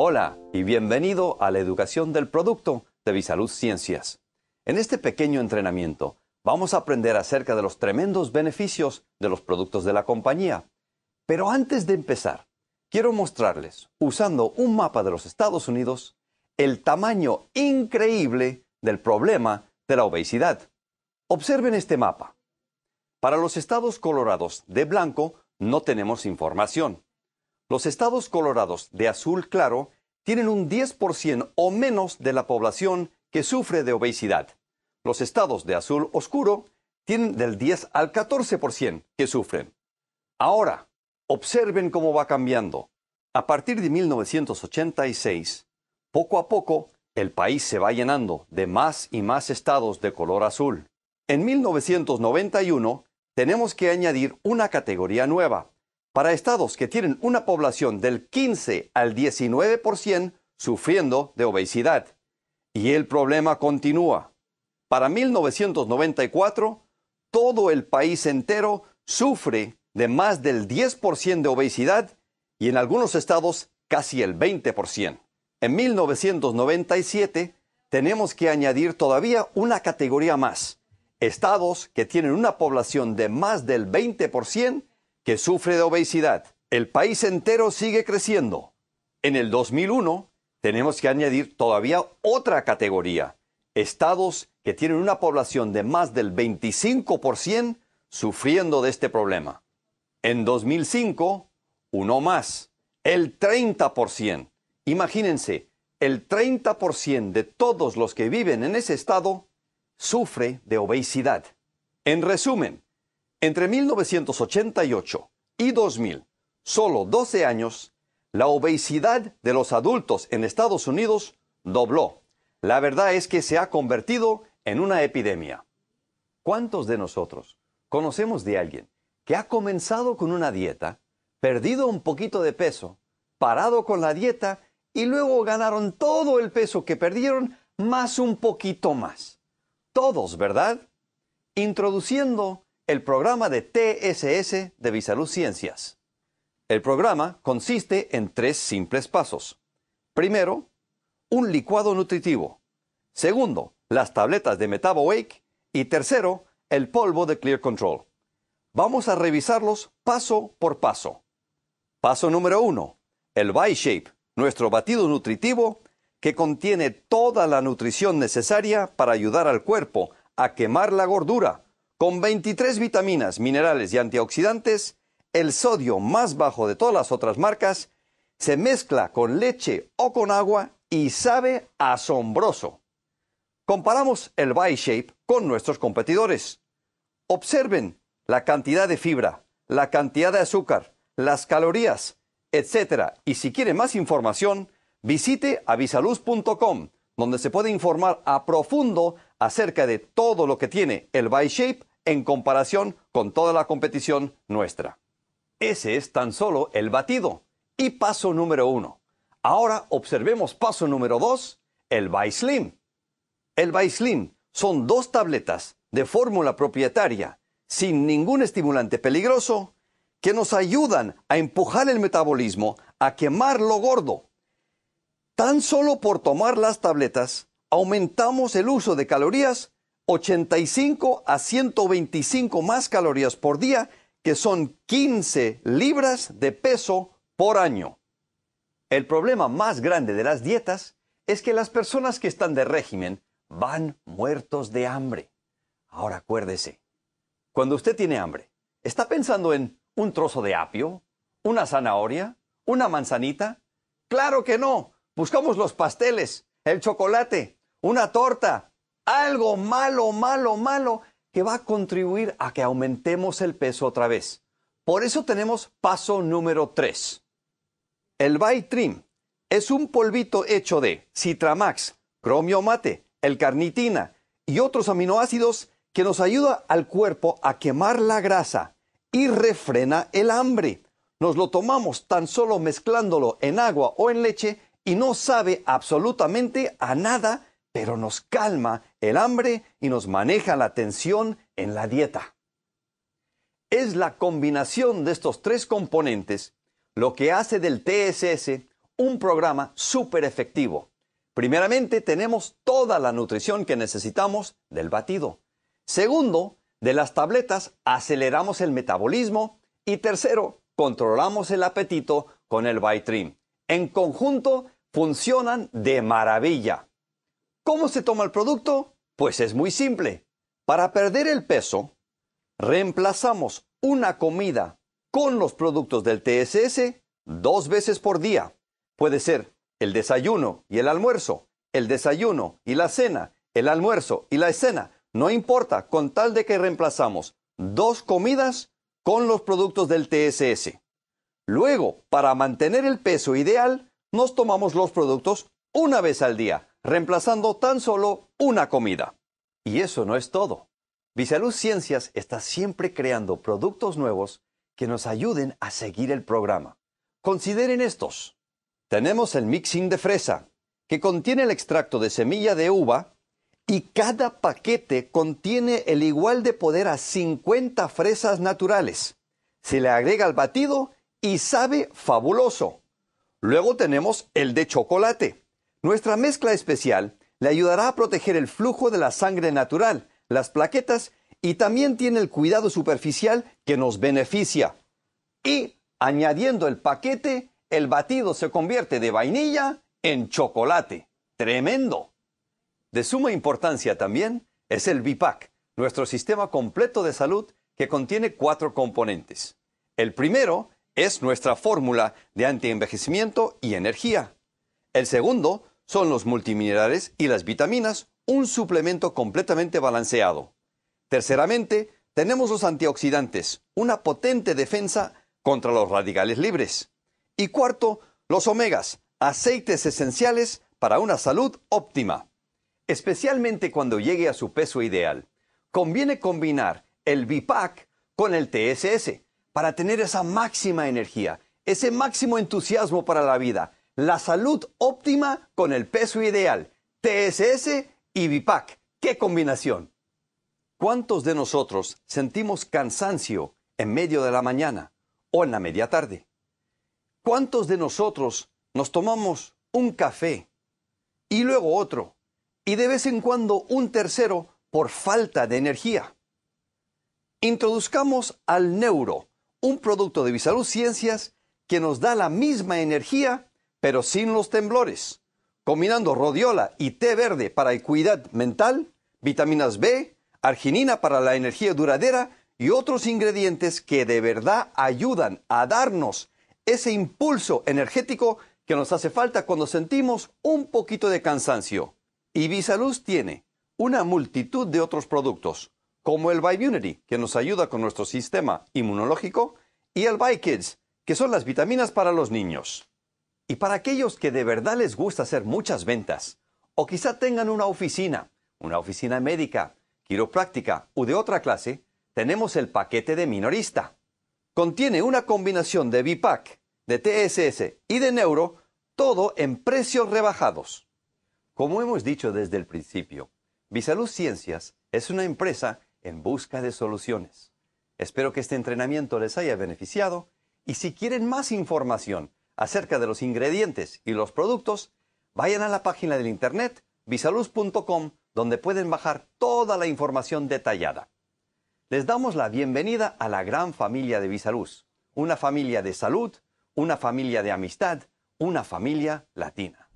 Hola y bienvenido a la educación del producto de Visalud Ciencias. En este pequeño entrenamiento vamos a aprender acerca de los tremendos beneficios de los productos de la compañía. Pero antes de empezar, quiero mostrarles, usando un mapa de los Estados Unidos, el tamaño increíble del problema de la obesidad. Observen este mapa. Para los estados colorados de blanco no tenemos información. Los estados colorados de azul claro tienen un 10% o menos de la población que sufre de obesidad. Los estados de azul oscuro tienen del 10 al 14% que sufren. Ahora, observen cómo va cambiando. A partir de 1986, poco a poco, el país se va llenando de más y más estados de color azul. En 1991, tenemos que añadir una categoría nueva, para estados que tienen una población del 15 al 19% sufriendo de obesidad. Y el problema continúa. Para 1994, todo el país entero sufre de más del 10% de obesidad y en algunos estados casi el 20%. En 1997 tenemos que añadir todavía una categoría más. Estados que tienen una población de más del 20% que sufre de obesidad. El país entero sigue creciendo. En el 2001 tenemos que añadir todavía otra categoría. Estados que tienen una población de más del 25% sufriendo de este problema. En 2005, uno más, el 30%. Imagínense, el 30% de todos los que viven en ese estado sufre de obesidad. En resumen, entre 1988 y 2000, solo 12 años, la obesidad de los adultos en Estados Unidos dobló. La verdad es que se ha convertido en una epidemia. ¿Cuántos de nosotros conocemos de alguien que ha comenzado con una dieta, perdido un poquito de peso, parado con la dieta y luego ganaron todo el peso que perdieron más un poquito más? Todos, ¿verdad? Introduciendo el programa de TSS de Visalud Ciencias. El programa consiste en tres simples pasos. Primero, un licuado nutritivo. Segundo, las tabletas de MetaboWake. Y tercero, el polvo de Clear Control. Vamos a revisarlos paso por paso. Paso número uno, el Shape, nuestro batido nutritivo que contiene toda la nutrición necesaria para ayudar al cuerpo a quemar la gordura con 23 vitaminas, minerales y antioxidantes, el sodio más bajo de todas las otras marcas se mezcla con leche o con agua y sabe asombroso. Comparamos el Shape con nuestros competidores. Observen la cantidad de fibra, la cantidad de azúcar, las calorías, etc. Y si quiere más información, visite avisaluz.com, donde se puede informar a profundo acerca de todo lo que tiene el Shape en comparación con toda la competición nuestra. Ese es tan solo el batido y paso número uno. Ahora observemos paso número dos, el Slim. El Slim son dos tabletas de fórmula propietaria sin ningún estimulante peligroso que nos ayudan a empujar el metabolismo a quemar lo gordo. Tan solo por tomar las tabletas aumentamos el uso de calorías 85 a 125 más calorías por día, que son 15 libras de peso por año. El problema más grande de las dietas es que las personas que están de régimen van muertos de hambre. Ahora acuérdese, cuando usted tiene hambre, ¿está pensando en un trozo de apio, una zanahoria, una manzanita? Claro que no. Buscamos los pasteles, el chocolate, una torta, algo malo, malo, malo, que va a contribuir a que aumentemos el peso otra vez. Por eso tenemos paso número 3. El vitrim es un polvito hecho de Citramax, cromio mate, el carnitina y otros aminoácidos que nos ayuda al cuerpo a quemar la grasa y refrena el hambre. Nos lo tomamos tan solo mezclándolo en agua o en leche y no sabe absolutamente a nada pero nos calma el hambre y nos maneja la tensión en la dieta. Es la combinación de estos tres componentes lo que hace del TSS un programa súper efectivo. Primeramente, tenemos toda la nutrición que necesitamos del batido. Segundo, de las tabletas aceleramos el metabolismo. Y tercero, controlamos el apetito con el Bytrim. En conjunto, funcionan de maravilla. ¿Cómo se toma el producto? Pues es muy simple. Para perder el peso, reemplazamos una comida con los productos del TSS dos veces por día. Puede ser el desayuno y el almuerzo, el desayuno y la cena, el almuerzo y la cena. No importa, con tal de que reemplazamos dos comidas con los productos del TSS. Luego, para mantener el peso ideal, nos tomamos los productos una vez al día, reemplazando tan solo una comida. Y eso no es todo. Visaluz Ciencias está siempre creando productos nuevos que nos ayuden a seguir el programa. Consideren estos. Tenemos el mixing de fresa, que contiene el extracto de semilla de uva y cada paquete contiene el igual de poder a 50 fresas naturales. Se le agrega al batido y sabe fabuloso. Luego tenemos el de chocolate, nuestra mezcla especial le ayudará a proteger el flujo de la sangre natural, las plaquetas y también tiene el cuidado superficial que nos beneficia. Y añadiendo el paquete, el batido se convierte de vainilla en chocolate. Tremendo. De suma importancia también es el BIPAC, nuestro sistema completo de salud que contiene cuatro componentes. El primero es nuestra fórmula de antienvejecimiento y energía. El segundo son los multiminerales y las vitaminas, un suplemento completamente balanceado. Terceramente, tenemos los antioxidantes, una potente defensa contra los radicales libres. Y cuarto, los omegas, aceites esenciales para una salud óptima. Especialmente cuando llegue a su peso ideal, conviene combinar el BIPAC con el TSS para tener esa máxima energía, ese máximo entusiasmo para la vida, la salud óptima con el peso ideal, TSS y BIPAC. ¡Qué combinación! ¿Cuántos de nosotros sentimos cansancio en medio de la mañana o en la media tarde? ¿Cuántos de nosotros nos tomamos un café y luego otro y de vez en cuando un tercero por falta de energía? Introduzcamos al Neuro, un producto de Bisalud Ciencias que nos da la misma energía pero sin los temblores, combinando rodiola y té verde para equidad mental, vitaminas B, arginina para la energía duradera y otros ingredientes que de verdad ayudan a darnos ese impulso energético que nos hace falta cuando sentimos un poquito de cansancio. Y Visaluz tiene una multitud de otros productos, como el Bi-Unity, que nos ayuda con nuestro sistema inmunológico, y el Bikids, que son las vitaminas para los niños. Y para aquellos que de verdad les gusta hacer muchas ventas, o quizá tengan una oficina, una oficina médica, quiropráctica u de otra clase, tenemos el paquete de minorista. Contiene una combinación de BIPAC, de TSS y de Neuro, todo en precios rebajados. Como hemos dicho desde el principio, Visaluz Ciencias es una empresa en busca de soluciones. Espero que este entrenamiento les haya beneficiado y si quieren más información, acerca de los ingredientes y los productos, vayan a la página del internet visaluz.com donde pueden bajar toda la información detallada. Les damos la bienvenida a la gran familia de Visaluz, una familia de salud, una familia de amistad, una familia latina.